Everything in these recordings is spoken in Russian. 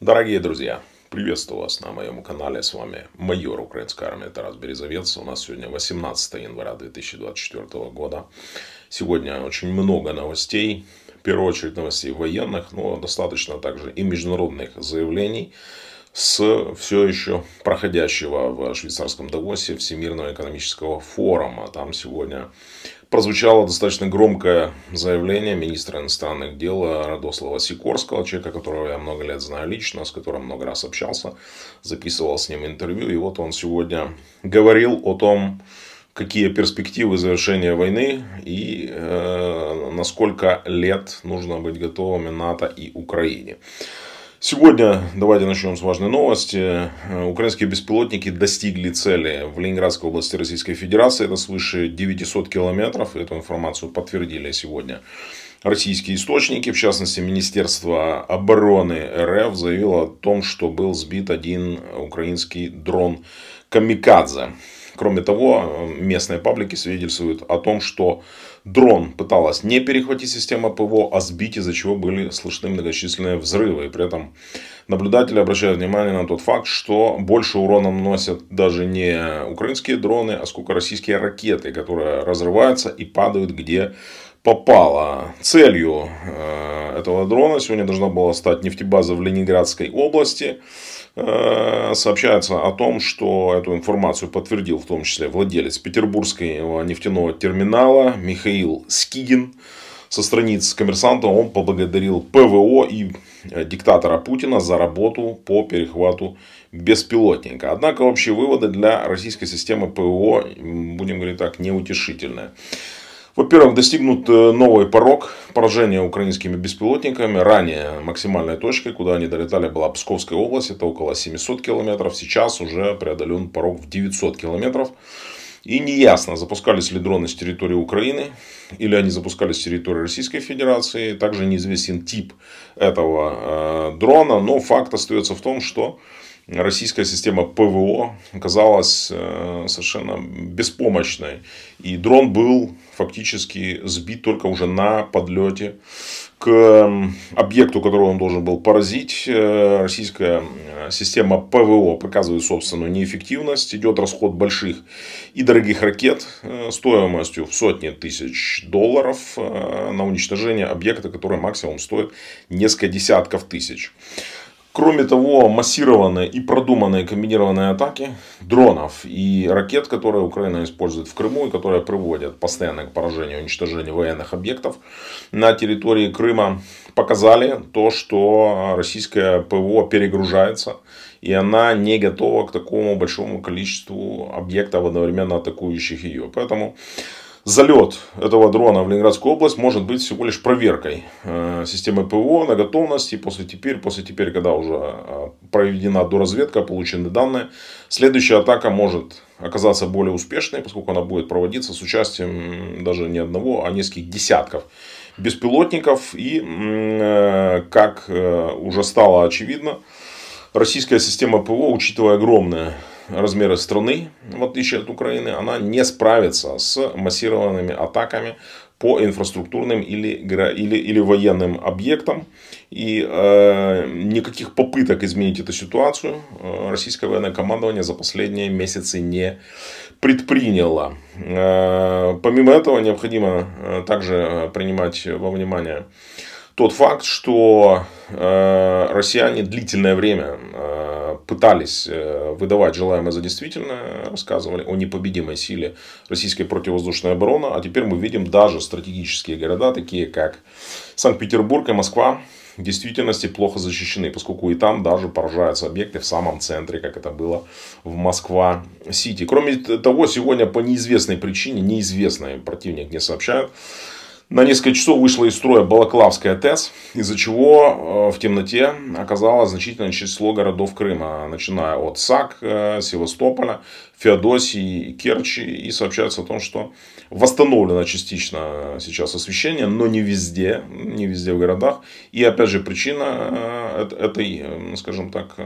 Дорогие друзья, приветствую вас на моем канале. С вами майор украинской армии Тарас Березовец. У нас сегодня 18 января 2024 года. Сегодня очень много новостей. В первую очередь новостей военных, но достаточно также и международных заявлений с все еще проходящего в швейцарском Давосе Всемирного экономического форума. Там сегодня прозвучало достаточно громкое заявление министра иностранных дел Радослава Сикорского, человека, которого я много лет знаю лично, с которым много раз общался, записывал с ним интервью. И вот он сегодня говорил о том, какие перспективы завершения войны и э, на сколько лет нужно быть готовыми НАТО и Украине. Сегодня давайте начнем с важной новости. Э, украинские беспилотники достигли цели в Ленинградской области Российской Федерации. Это свыше 900 километров. Эту информацию подтвердили сегодня российские источники. В частности, Министерство обороны РФ заявило о том, что был сбит один украинский дрон «Камикадзе». Кроме того, э, местные паблики свидетельствуют о том, что дрон пыталась не перехватить систему ПВО, а сбить, из-за чего были слышны многочисленные взрывы. И при этом наблюдатели обращают внимание на тот факт, что больше урона наносят даже не украинские дроны, а сколько российские ракеты, которые разрываются и падают где попала. Целью э, этого дрона сегодня должна была стать нефтебаза в Ленинградской области. Э, сообщается о том, что эту информацию подтвердил в том числе владелец петербургского нефтяного терминала Михаил Скигин. Со страниц коммерсанта он поблагодарил ПВО и э, диктатора Путина за работу по перехвату беспилотника. Однако общие выводы для российской системы ПВО, будем говорить так, неутешительные. Во-первых, достигнут э, новый порог поражения украинскими беспилотниками. Ранее максимальной точкой, куда они долетали, была Псковская область. Это около 700 километров. Сейчас уже преодолен порог в 900 километров. И неясно, запускались ли дроны с территории Украины или они запускались с территории Российской Федерации. Также неизвестен тип этого э, дрона. Но факт остается в том, что российская система ПВО оказалась э, совершенно беспомощной. И дрон был фактически сбит только уже на подлете к объекту, которого он должен был поразить. Э, российская э, система ПВО показывает собственную неэффективность. Идет расход больших и дорогих ракет стоимостью в сотни тысяч долларов на уничтожение объекта, который максимум стоит несколько десятков тысяч. Кроме того, массированные и продуманные комбинированные атаки дронов и ракет, которые Украина использует в Крыму и которые приводят постоянно к поражению и уничтожению военных объектов на территории Крыма, показали то, что российское ПВО перегружается и она не готова к такому большому количеству объектов, одновременно атакующих ее. Поэтому Залет этого дрона в Ленинградскую область может быть всего лишь проверкой э, системы ПВО на готовность. И после теперь, после теперь, когда уже э, проведена доразведка, получены данные, следующая атака может оказаться более успешной, поскольку она будет проводиться с участием даже не одного, а нескольких десятков беспилотников. И, э, как уже стало очевидно, российская система ПВО, учитывая огромное размеры страны, в отличие от Украины, она не справится с массированными атаками по инфраструктурным или, или, или военным объектам. И э, никаких попыток изменить эту ситуацию э, российское военное командование за последние месяцы не предприняло. Э, помимо этого необходимо э, также принимать во внимание э, тот факт, что э, россияне длительное время э, пытались э, выдавать желаемое за действительное, рассказывали о непобедимой силе российской противовоздушной обороны, а теперь мы видим даже стратегические города, такие как Санкт-Петербург и Москва, в действительности плохо защищены, поскольку и там даже поражаются объекты в самом центре, как это было в Москва-Сити. Кроме того, сегодня по неизвестной причине, неизвестной, противник не сообщает, на несколько часов вышла из строя Балаклавская ТЭС, из-за чего э, в темноте оказалось значительное число городов Крыма, начиная от САК, э, Севастополя, Феодосии и Керчи. И сообщается о том, что восстановлено частично э, сейчас освещение, но не везде, не везде в городах. И опять же причина этой, скажем так,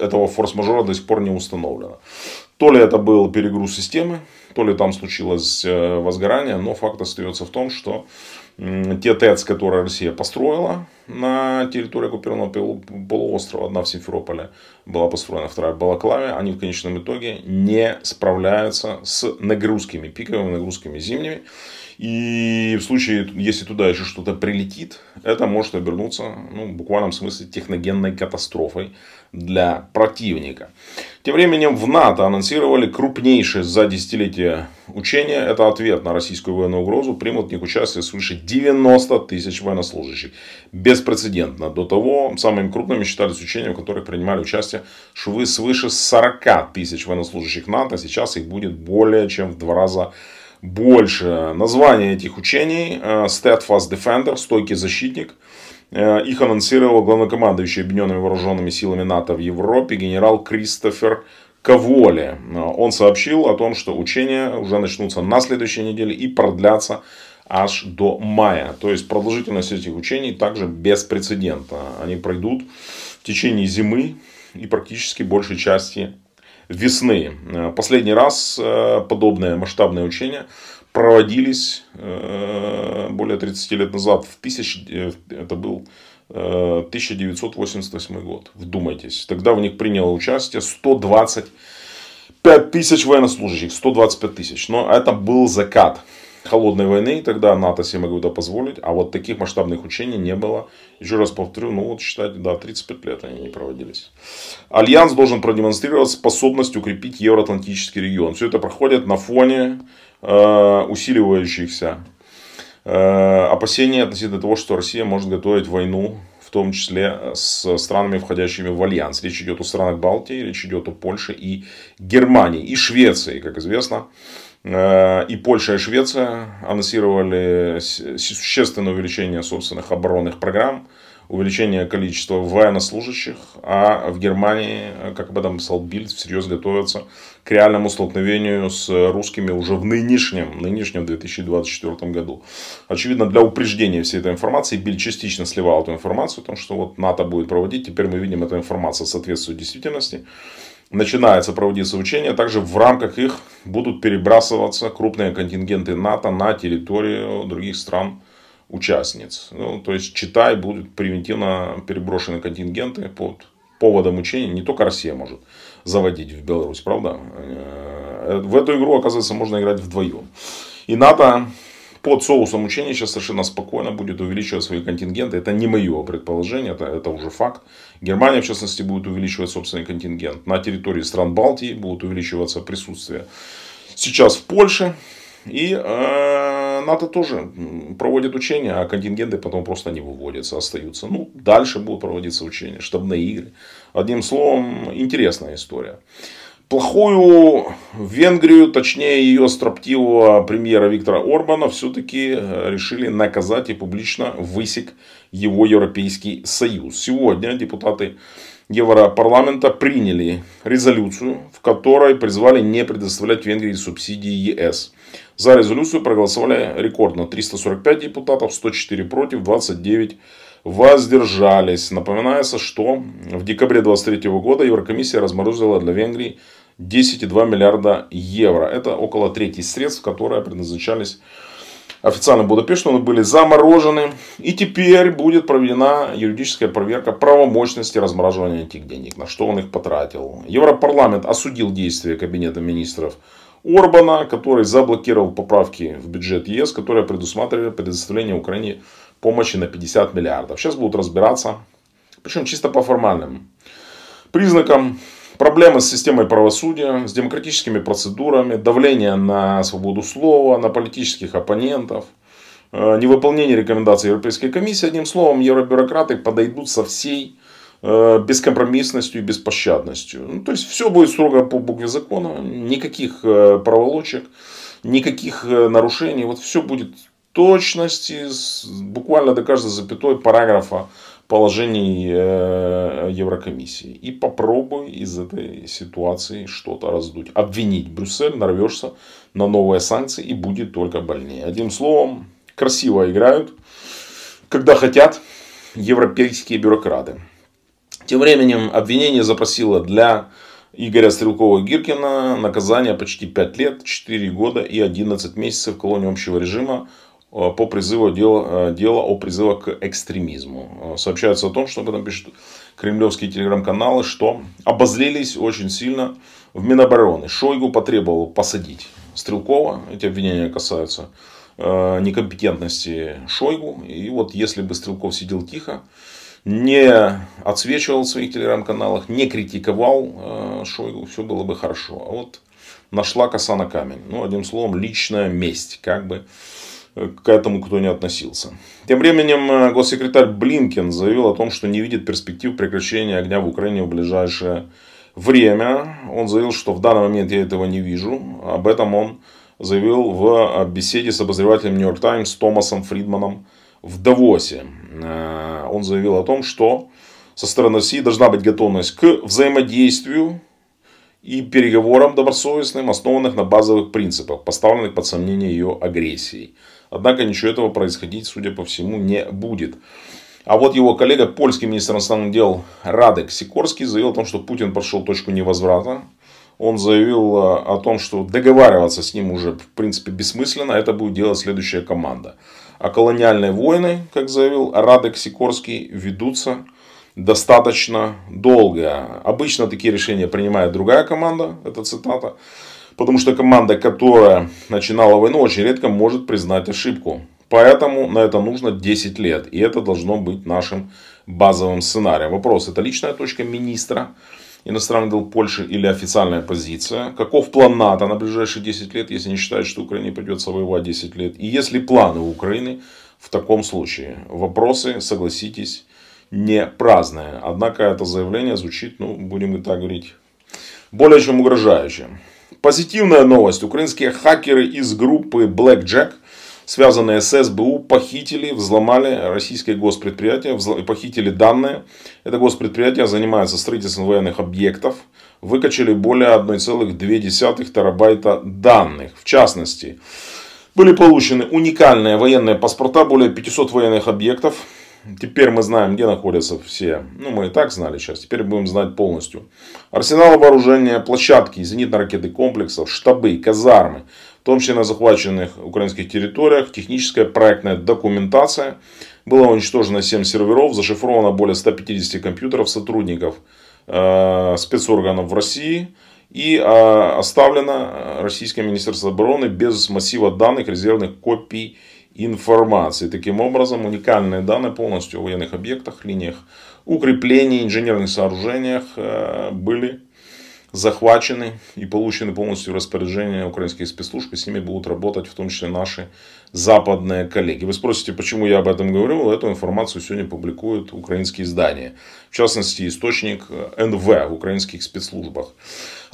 этого форс-мажора до сих пор не установлена. То ли это был перегруз системы, то ли там случилось э, возгорание, но факт остается в том, что те ТЭЦ, которые Россия построила, на территории оккупированного полуострова, одна в Симферополе была построена, вторая в Балаклаве, они в конечном итоге не справляются с нагрузками, пиковыми нагрузками зимними. И в случае, если туда еще что-то прилетит, это может обернуться ну, в буквальном смысле техногенной катастрофой для противника. Тем временем в НАТО анонсировали крупнейшее за десятилетие учение. Это ответ на российскую военную угрозу. Примут в них участие свыше 90 тысяч военнослужащих. Без беспрецедентно. До того самыми крупными считались учения, в которых принимали участие швы свыше 40 тысяч военнослужащих НАТО. А сейчас их будет более чем в два раза больше. Название этих учений э, Steadfast Defender, стойкий защитник. Э, их анонсировал главнокомандующий Объединенными Вооруженными Силами НАТО в Европе генерал Кристофер Каволи. Э, он сообщил о том, что учения уже начнутся на следующей неделе и продлятся аж до мая. То есть продолжительность этих учений также беспрецедентна. Они пройдут в течение зимы и практически большей части весны. Э, последний раз э, подобное масштабное учение проводились э, более 30 лет назад. В тысяч... Это был 1988 год. Вдумайтесь. Тогда в них приняло участие 125 тысяч военнослужащих, 125 тысяч. Но это был закат холодной войны, тогда НАТО себе могло это позволить, а вот таких масштабных учений не было. Еще раз повторю, ну вот считайте, да, 35 лет они не проводились. Альянс должен продемонстрировать способность укрепить евроатлантический регион. Все это проходит на фоне э, усиливающихся э, опасений относительно того, что Россия может готовить войну в том числе э, с странами, входящими в альянс. Речь идет о странах Балтии, речь идет о Польше и Германии, и Швеции, как известно. Э, и Польша и Швеция анонсировали существенное увеличение собственных оборонных программ, увеличение количества военнослужащих, а в Германии, э, как об этом писал Бильд, всерьез готовятся к реальному столкновению с русскими уже в нынешнем, нынешнем 2024 году. Очевидно, для упреждения всей этой информации Бильд частично сливал эту информацию о том, что вот НАТО будет проводить, теперь мы видим, эта информация соответствует действительности начинается проводиться учения, также в рамках их будут перебрасываться крупные контингенты НАТО на территорию других стран участниц. Ну, то есть, читай, будут превентивно переброшены контингенты под поводом учения. Не только Россия может заводить в Беларусь, правда? Э, в эту игру, оказывается, можно играть вдвоем. И НАТО под соусом учения сейчас совершенно спокойно будет увеличивать свои контингенты. Это не мое предположение, это, это уже факт. Германия, в частности, будет увеличивать собственный контингент. На территории стран Балтии будут увеличиваться присутствие сейчас в Польше. И э, НАТО тоже проводит учения, а контингенты потом просто не выводятся, остаются. Ну, дальше будут проводиться учения, штабные игры. Одним словом, интересная история. Плохую Венгрию, точнее ее строптивого премьера Виктора Орбана, все-таки э, решили наказать и публично высек его Европейский Союз. Сегодня депутаты Европарламента приняли резолюцию, в которой призвали не предоставлять Венгрии субсидии ЕС. За резолюцию проголосовали рекордно 345 депутатов, 104 против, 29 воздержались. Напоминается, что в декабре 2023 года Еврокомиссия разморозила для Венгрии 10,2 миллиарда евро. Это около трети средств, которые предназначались официально Будапешту, но были заморожены. И теперь будет проведена юридическая проверка правомощности размораживания этих денег, на что он их потратил. Европарламент осудил действия Кабинета министров Орбана, который заблокировал поправки в бюджет ЕС, которые предусматривали предоставление Украине помощи на 50 миллиардов. Сейчас будут разбираться, причем чисто по формальным признакам. Проблемы с системой правосудия, с демократическими процедурами, давление на свободу слова, на политических оппонентов, э, невыполнение рекомендаций Европейской комиссии. Одним словом, евробюрократы подойдут со всей э, бескомпромиссностью и беспощадностью. Ну, то есть все будет строго по букве закона, никаких э, проволочек, никаких нарушений, вот все будет точности, с, буквально до каждой запятой параграфа положений э, Еврокомиссии. И попробуй из этой ситуации что-то раздуть. Обвинить Брюссель, нарвешься на новые санкции и будет только больнее. Одним словом, красиво играют, когда хотят европейские бюрократы. Тем временем обвинение запросило для Игоря Стрелкова-Гиркина наказание почти 5 лет, 4 года и 11 месяцев колонии общего режима Э, по призыву дела, э, дела о призывах к экстремизму. Э, сообщается о том, что об этом пишут кремлевские телеграм-каналы, что обозлились очень сильно в Минобороны. Шойгу потребовал посадить Стрелкова, эти обвинения касаются некомпетентности Шойгу. И вот если бы Стрелков сидел тихо, не отсвечивал в своих телеграм-каналах, не критиковал э, Шойгу, все было бы хорошо. А вот нашла коса на камень. Ну, одним словом, личная месть. Как бы к этому кто не относился. Тем временем э, госсекретарь Блинкен заявил о том, что не видит перспектив прекращения огня в Украине в ближайшее время. Он заявил, что в данный момент я этого не вижу. Об этом он заявил в э, беседе с обозревателем Нью-Йорк Таймс Томасом Фридманом в Давосе. Э, он заявил о том, что со стороны России должна быть готовность к взаимодействию и переговорам добросовестным, основанных на базовых принципах, поставленных под сомнение ее агрессией. Однако ничего этого происходить, судя по всему, не будет. А вот его коллега, польский министр иностранных дел Радек Сикорский, заявил о том, что Путин прошел точку невозврата. Он заявил э, о том, что договариваться с ним уже, в принципе, бессмысленно. Это будет делать следующая команда. А колониальные войны, как заявил Радек Сикорский, ведутся достаточно долго. Обычно такие решения принимает другая команда, это цитата. Потому что команда, которая начинала войну, очень редко может признать ошибку. Поэтому на это нужно 10 лет. И это должно быть нашим базовым сценарием. Вопрос, это личная точка министра иностранных дел Польши или официальная позиция? Каков план НАТО на ближайшие 10 лет, если не считать, что Украине придется воевать 10 лет? И есть ли планы у Украины в таком случае? Вопросы, согласитесь, не праздные. Однако это заявление звучит, ну, будем и так говорить, более чем угрожающе. Позитивная новость. Украинские хакеры из группы Blackjack, связанные с СБУ, похитили, взломали российское госпредприятие, похитили данные. Это госпредприятие занимается строительством военных объектов. Выкачали более 1,2 терабайта данных. В частности, были получены уникальные военные паспорта более 500 военных объектов, Теперь мы знаем, где находятся все. Ну, мы и так знали сейчас. Теперь будем знать полностью. Арсеналы вооружения, площадки, зенитно-ракетных комплексов, штабы, казармы. В том числе на захваченных украинских территориях. Техническая проектная документация. Было уничтожено 7 серверов. Зашифровано более 150 компьютеров сотрудников э, спецорганов в России. И э, оставлено э, Российское Министерство обороны без массива данных резервных копий информации. Таким образом, уникальные данные полностью о военных объектах, линиях укреплений, инженерных сооружениях э, были захвачены и получены полностью в распоряжение украинских спецслужб, и с ними будут работать в том числе наши западные коллеги. Вы спросите, почему я об этом говорю Эту информацию сегодня публикуют украинские издания, в частности, источник НВ в украинских спецслужбах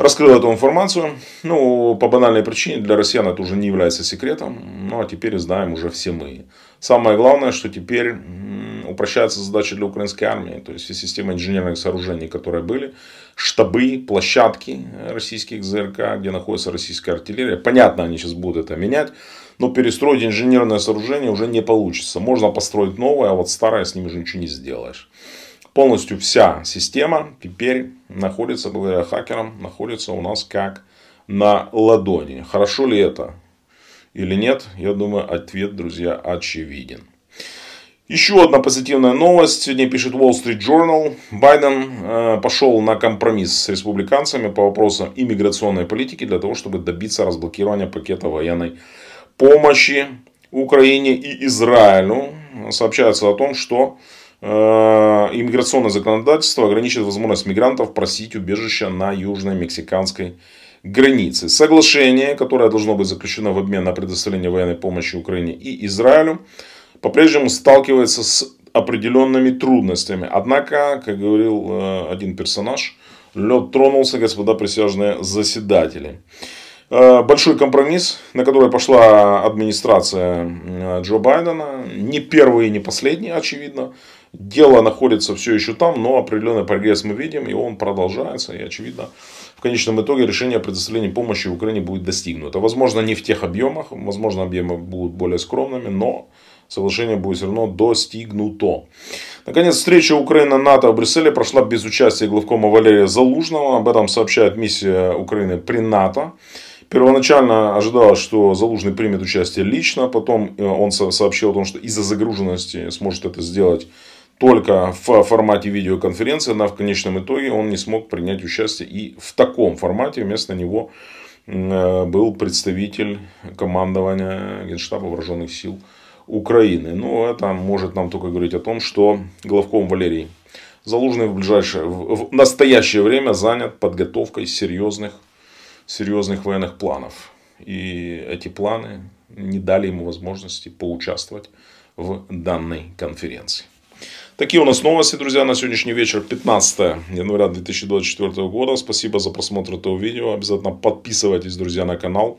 раскрыл эту информацию. Ну, по банальной причине для россиян это уже не является секретом. Ну, а теперь знаем уже все мы. Самое главное, что теперь упрощается задача для украинской армии. То есть, все системы инженерных сооружений, которые были, штабы, площадки российских ЗРК, где находится российская артиллерия. Понятно, они сейчас будут это менять. Но перестроить инженерное сооружение уже не получится. Можно построить новое, а вот старое с ним уже ничего не сделаешь полностью вся система теперь находится, благодаря хакерам, находится у нас как на ладони. Хорошо ли это или нет, я думаю, ответ, друзья, очевиден. Еще одна позитивная новость. Сегодня пишет Wall Street Journal. Байден э, пошел на компромисс с республиканцами по вопросам иммиграционной политики для того, чтобы добиться разблокирования пакета военной помощи Украине и Израилю. Сообщается о том, что Э, иммиграционное законодательство ограничивает возможность мигрантов просить убежища на южной мексиканской границе. Соглашение, которое должно быть заключено в обмен на предоставление военной помощи Украине и Израилю, по-прежнему сталкивается с определенными трудностями. Однако, как говорил э, один персонаж, лед тронулся, господа присяжные заседатели. Э, большой компромисс, на который пошла администрация Джо Байдена, не первый и не последний, очевидно, Дело находится все еще там, но определенный прогресс мы видим, и он продолжается, и очевидно, в конечном итоге решение о предоставлении помощи Украине будет достигнуто. Возможно, не в тех объемах, возможно, объемы будут более скромными, но соглашение будет все равно достигнуто. Наконец, встреча Украина-НАТО в Брюсселе прошла без участия главкома Валерия Залужного. Об этом сообщает миссия Украины при НАТО. Первоначально ожидалось, что Залужный примет участие лично, потом э, он сообщил о том, что из-за загруженности сможет это сделать только в формате видеоконференции, но в конечном итоге он не смог принять участие и в таком формате вместо него э, был представитель командования Генштаба Вооруженных сил Украины. Но ну, это может нам только говорить о том, что главком Валерий Залужный в, ближайшее, в настоящее время занят подготовкой серьезных, серьезных военных планов. И эти планы не дали ему возможности поучаствовать в данной конференции. Такие у нас новости, друзья, на сегодняшний вечер, 15 января 2024 года. Спасибо за просмотр этого видео. Обязательно подписывайтесь, друзья, на канал.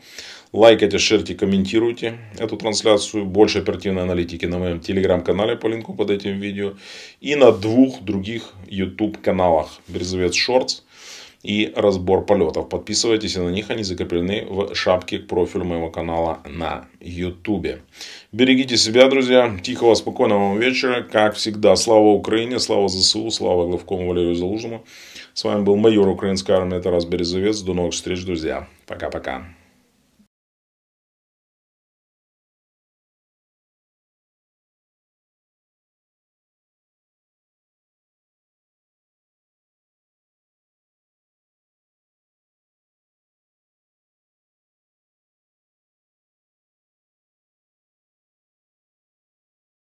Лайкайте, шерьте, комментируйте эту трансляцию. Больше оперативной аналитики на моем телеграм-канале по линку под этим видео. И на двух других YouTube каналах. Березовец Шортс и разбор полетов. Подписывайтесь на них, они закреплены в шапке к профилю моего канала на YouTube. Берегите себя, друзья. Тихого, спокойного вам вечера. Как всегда, слава Украине, слава ЗСУ, слава главкому Валерию Залужному. С вами был майор украинской армии Тарас Березовец. До новых встреч, друзья. Пока-пока.